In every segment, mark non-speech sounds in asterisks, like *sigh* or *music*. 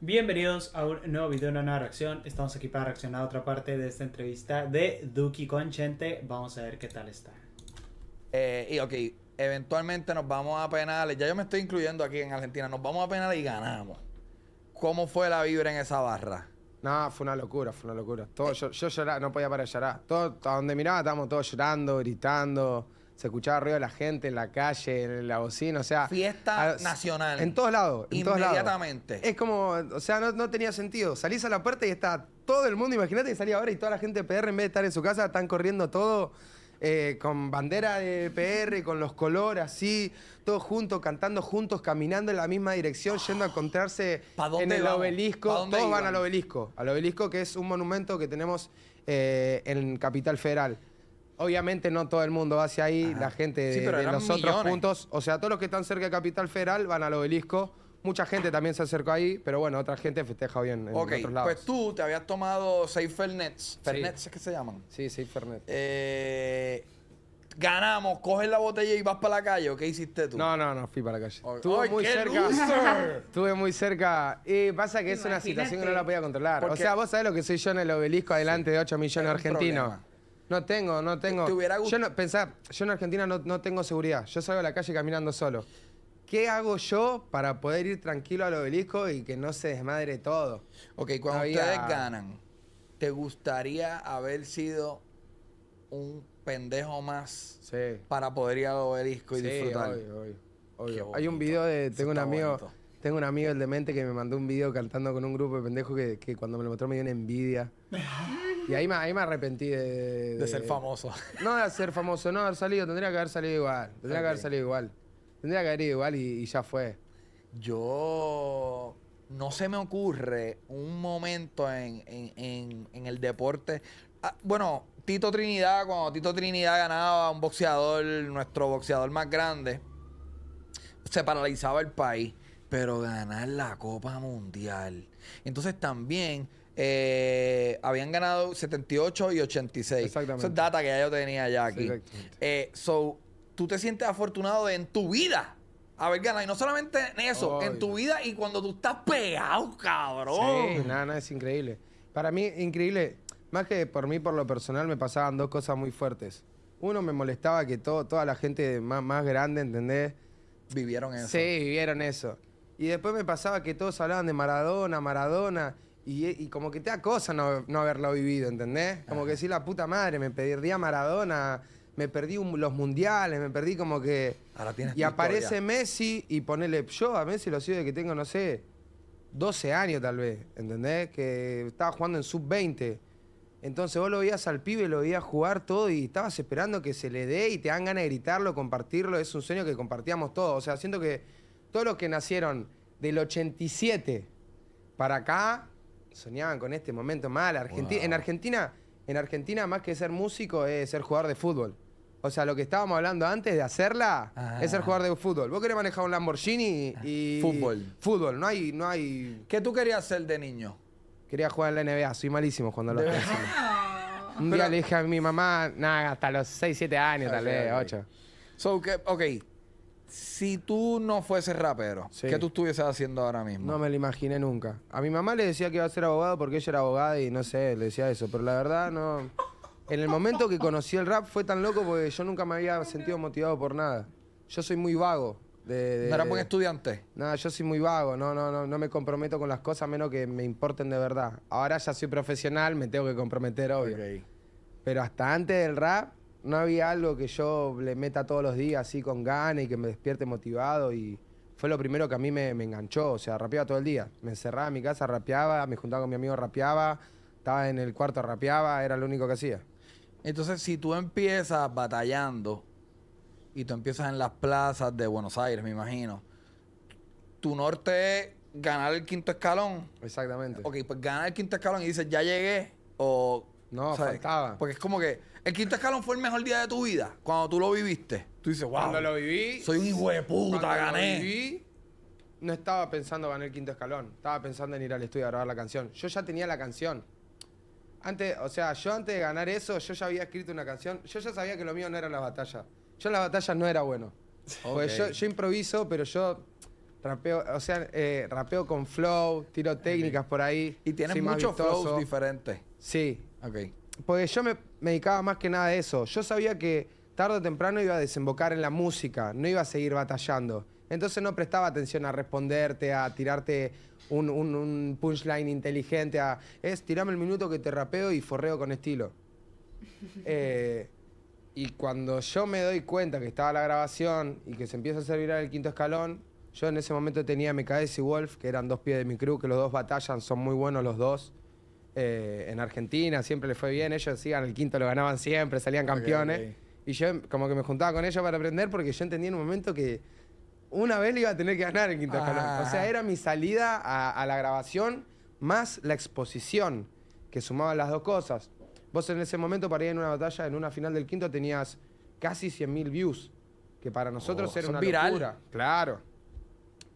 Bienvenidos a un nuevo video, una nueva reacción. Estamos aquí para reaccionar a otra parte de esta entrevista de Duki con Vamos a ver qué tal está. Eh, y ok, eventualmente nos vamos a penales. Ya yo me estoy incluyendo aquí en Argentina. Nos vamos a penales y ganamos. ¿Cómo fue la vibra en esa barra? No, fue una locura, fue una locura. Todo, eh. yo, yo lloraba, no podía parar de llorar. Todo, a donde miraba estábamos todos llorando, gritando se escuchaba ruido de la gente en la calle, en la bocina, o sea... Fiesta nacional. En todos lados, en Inmediatamente. Es como, o sea, no, tenía sentido. Salís a la puerta y está todo el mundo, imagínate que salía ahora y toda la gente de PR en vez de estar en su casa, están corriendo todo... Eh, con bandera de PR, con los colores así, todos juntos, cantando juntos, caminando en la misma dirección, yendo a encontrarse en el obelisco. Todos van al obelisco, al obelisco que es un monumento que tenemos eh, en Capital Federal. Obviamente no todo el mundo va hacia ahí, la gente de, nosotros juntos. o sea, todos los que están cerca de Capital Federal van al obelisco. Mucha gente también se acercó ahí, pero bueno, otra gente festeja bien en otros lados. Pues tú te habías tomado seis Fernets. Fernets es que se llaman. Sí, seis Fernets. Eh, ganamos, coges la botella y vas para la calle. ¿O qué hiciste tú? No, no, no, fui para la calle. Estuve muy cerca. *laughs* Estuve muy cerca. Y pasa que es una situación que no la podía controlar. o sea, vos sabés lo que soy yo en el obelisco adelante de 8 millones de argentinos. No tengo, no tengo. hubiera Yo yo en Argentina no, tengo seguridad. Yo salgo a la calle caminando solo. ¿Qué hago yo para poder ir tranquilo al obelisco y que no se desmadre todo? Ok, cuando ustedes ganan, ¿te gustaría haber sido un pendejo más para poder ir al obelisco y disfrutar? hoy. Hay un video de. Tengo un amigo. Tengo un amigo, el demente, que me mandó un video cantando con un grupo de pendejos que, que cuando me lo mostró me dio una envidia. *laughs* Y ahí me, ahí me arrepentí de, de, ser famoso. No de ser famoso, no de haber salido. Tendría que haber salido igual. Tendría que haber salido igual. Tendría que haber ido igual y, ya fue. Yo no se me ocurre un momento en, el deporte. Ah, bueno, Tito Trinidad, cuando Tito Trinidad ganaba un boxeador, nuestro boxeador más grande, se paralizaba el país pero ganar la Copa Mundial. Entonces también eh, habían ganado 78 y 86. Exactamente. Esa es data que yo tenía ya aquí. Eh, so, tú te sientes afortunado en tu vida a ver ganado. Y no solamente en eso, oh, en tu vida y cuando tú estás pegado, cabrón. Sí, nada, nada, es increíble. Para mí, increíble. Más que por mí, por lo personal, me pasaban dos cosas muy fuertes. Uno, me molestaba que todo, toda la gente más grande, ¿entendés? Vivieron eso. Sí, vivieron eso. Y después me pasaba que todos hablaban de Maradona, Maradona. Y, como que te da cosa no, no, haberlo vivido, ¿entendés? Como que sí, la puta madre, me perdí a Maradona, me perdí los mundiales, me perdí como que. y aparece Messi y ponele yo a Messi, lo sigo de que tengo, no sé, 12 años tal vez, ¿entendés? Que estaba jugando en sub-20. Entonces vos lo veías al pibe, lo veías jugar todo y estabas esperando que se le dé y te dan ganas de gritarlo, compartirlo. Es un sueño que compartíamos todos. O sea, siento que todos los que nacieron del 87 para acá soñaban con este momento mal. En Argentina, en Argentina, más que ser músico, es ser jugador de fútbol. O sea, lo que estábamos hablando antes de hacerla es ser ah. jugador de fútbol. Vos querés manejar un Lamborghini ah, y. Fútbol. Fútbol, no hay, no hay. ¿Qué tú querías hacer de niño? Quería jugar en la NBA, soy malísimo cuando lo ah. Un día le dije a mi mamá, nada, hasta los 6, 7 años, tal vez, 8. So, okay. ok, si tú no fueses rapero, ¿qué tú estuvieses haciendo ahora mismo? No me lo imaginé nunca. A mi mamá le decía que iba a ser abogado porque ella era abogada y no sé, le decía eso, pero la verdad no... En el momento que conocí el rap fue tan loco porque yo nunca me había sentido motivado por nada. Yo soy muy vago. De, de, ¿No era buen estudiante? No, yo soy muy vago, no, no, no, no me comprometo con las cosas a menos que me importen de verdad. Ahora ya soy profesional, me tengo que comprometer, obvio. Pero hasta antes del rap, no había algo que yo le meta todos los días así con gana y que me despierte motivado y fue lo primero que a mí me, enganchó, o sea, rapeaba todo el día. Me encerraba en mi casa, rapeaba, me juntaba con mi amigo, rapeaba, estaba en el cuarto, rapeaba, era lo único que hacía. Entonces, si tú empiezas batallando y tú empiezas en las plazas de Buenos Aires, me imagino, tu norte es ganar el quinto escalón. Exactamente. Ok, pues ganar el quinto escalón y dices, ya llegué, o no, faltaba. Porque es como que el quinto escalón fue el mejor día de tu vida. Cuando tú lo viviste, tú dices, wow. Cuando lo viví. Soy un hijo de puta, gané. no estaba pensando ganar el quinto escalón. Estaba pensando en ir al estudio a grabar la canción. Yo ya tenía la canción. Antes, o sea, yo antes de ganar eso, yo ya había escrito una canción. Yo ya sabía que lo mío no era la batalla. Yo en batalla no era bueno. Yo, improviso, pero yo rapeo, o sea, eh, rapeo con flow, tiro técnicas por ahí. Y tienes muchos flows diferentes. Sí, Ok. Porque yo me, dedicaba más que nada a eso. Yo sabía que tarde o temprano iba a desembocar en la música, no iba a seguir batallando. Entonces no prestaba atención a responderte, a tirarte un, punchline inteligente, a es tirame el minuto que te rapeo y forreo con estilo. *laughs* Eh, y cuando yo me doy cuenta que estaba la grabación y que se empieza a servir el quinto escalón, yo en ese momento tenía MKS y Wolf, que eran dos pies de mi crew, que los dos batallan, son muy buenos los dos. Eh, en Argentina, siempre le fue bien, ellos sigan el quinto lo ganaban siempre, salían campeones. Y yo em, como que me juntaba con ellos para aprender porque yo entendía en un momento que una vez le iba a tener que ganar el quinto escalón. O sea, ah. era mi salida a, la grabación más la exposición, que sumaba las dos cosas. Vos en ese momento parías en una batalla, en una final del quinto, tenías casi 100.000 views, que para nosotros oh, era una viral. Claro.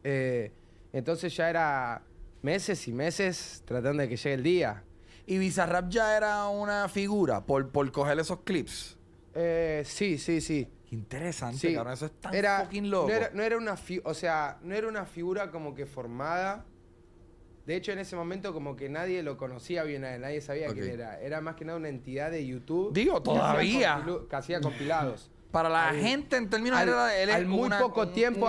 Eh, entonces ya era meses y meses tratando de que llegue el día. ¿Y Bizarrap ya era una figura por, por coger esos clips? Eh, sí, sí, sí. interesante, Eso es tan fucking loco. No era, una o sea, no era una figura como que formada. De hecho, en ese momento como que nadie lo conocía bien, nadie sabía quién era. Era más que nada una entidad de YouTube. Digo, todavía. hacía compilados para la gente en términos de muy poco tiempo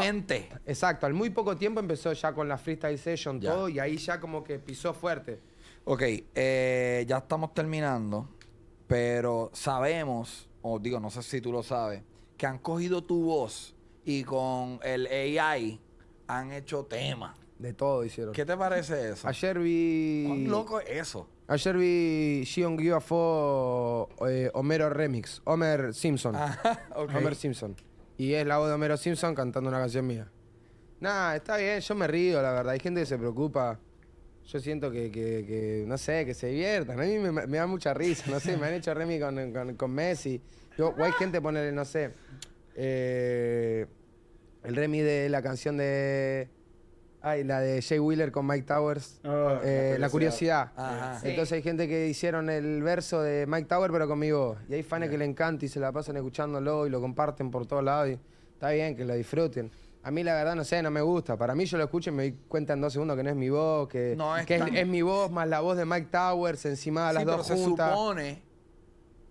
exacto al muy poco tiempo empezó ya con la freestyle session todo y ahí ya como que pisó fuerte ok eh, ya estamos terminando pero sabemos o digo no sé si tú lo sabes que han cogido tu voz y con el AI han hecho temas de todo hicieron. ¿Qué te parece eso? Ayer vi. ¿Cuán loco es eso? Ayer vi Shion Giva eh, Homero Remix. Homer Simpson. *laughs* Ah, Homer Simpson. Y es la voz de Homero Simpson cantando una canción mía. Nada, está bien, yo me río, la verdad. Hay gente que se preocupa. Yo siento que, no sé, que se diviertan. A mí me, da mucha risa, no sé. me han hecho remix con, Messi. Yo, hay gente ponerle, no sé. Eh, el remix de la canción de. Ay, la de Jay Wheeler con Mike Towers. Ah, eh, la curiosidad. Entonces hay gente que hicieron el verso de Mike Tower, pero conmigo. Y hay fans que le encanta y se la pasan escuchándolo y lo comparten por todos lados. está bien, que lo disfruten. A mí la verdad, no sé, no me gusta. Para mí yo lo escucho y me doy cuenta en dos segundos que no es mi voz, que, es, mi voz más la voz de Mike Towers encima de las dos juntas. Se supone,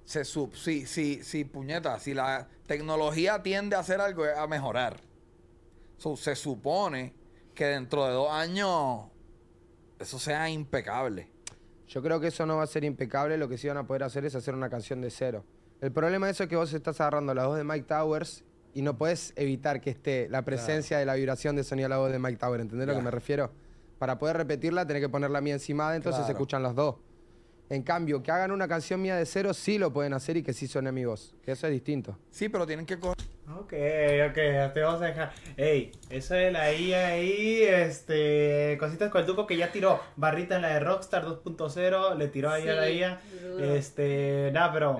se sí, sí, sí, puñeta, si la tecnología tiende a hacer algo, a mejorar. se supone que dentro de dos años eso sea impecable. Yo creo que eso no va a ser impecable. Lo que sí van a poder hacer es hacer una canción de cero. El problema de eso es que vos estás agarrando la voz de Mike Towers y no puedes evitar que esté la presencia de la vibración de sonido a la voz de Mike Towers. ¿Entendés lo que me refiero? Para poder repetirla, tenés que ponerla mía de entonces se escuchan las dos. En cambio, que hagan una canción mía de cero, sí lo pueden hacer y que sí suene mi voz. Que eso es distinto. Sí, pero tienen que Ok, ok, te vamos a dejar. Ey, eso de la IA ahí, este, cositas con el Duco que ya tiró, barrita en la de Rockstar 2.0, le tiró ahí a la IA. Este, nada, pero...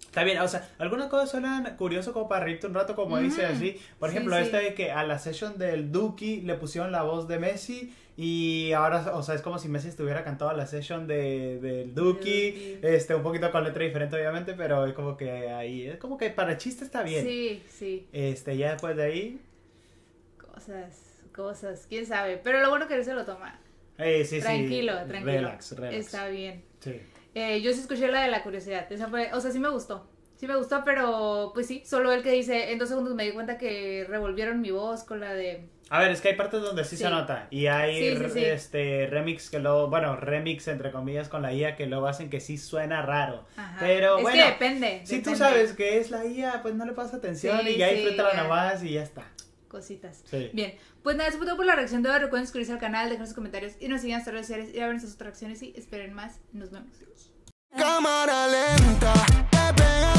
Está bien, o sea, algunas cosas suenan curioso como para reírte un rato, como dice así. Por ejemplo, esta de que a la session del Duki le pusieron la voz de Messi y ahora, o sea, es como si Messi estuviera cantando la session de, del Duki, este, un poquito con letra diferente obviamente, pero es como que ahí, es como que para chiste está bien. Sí, sí. Este, ya después de ahí... Cosas, cosas, quién sabe, pero lo bueno que él se lo toma. Eh, sí, tranquilo, tranquilo. Relax, relax. Está bien. Sí. Eh, yo sí escuché la de la curiosidad, esa fue, o sea, sí me gustó sí me gustó, pero pues sí, solo el que dice, en dos segundos me di cuenta que revolvieron mi voz con la de... A ver, es que hay partes donde sí, se nota y hay este remix que lo, bueno, remix entre comillas con la IA que lo hacen que sí suena raro. Ajá. Pero es bueno, que depende. Si tú sabes que es la IA, pues no le pasas atención y ya disfrútala nomás y ya está. Cositas. Bien, pues nada, eso fue todo por la reacción de hoy. Recuerden suscribirse al canal, dejar sus comentarios y nos sigan a redes sociales y a ver nuestras otras reacciones y esperen más. Nos vemos. Cámara lenta,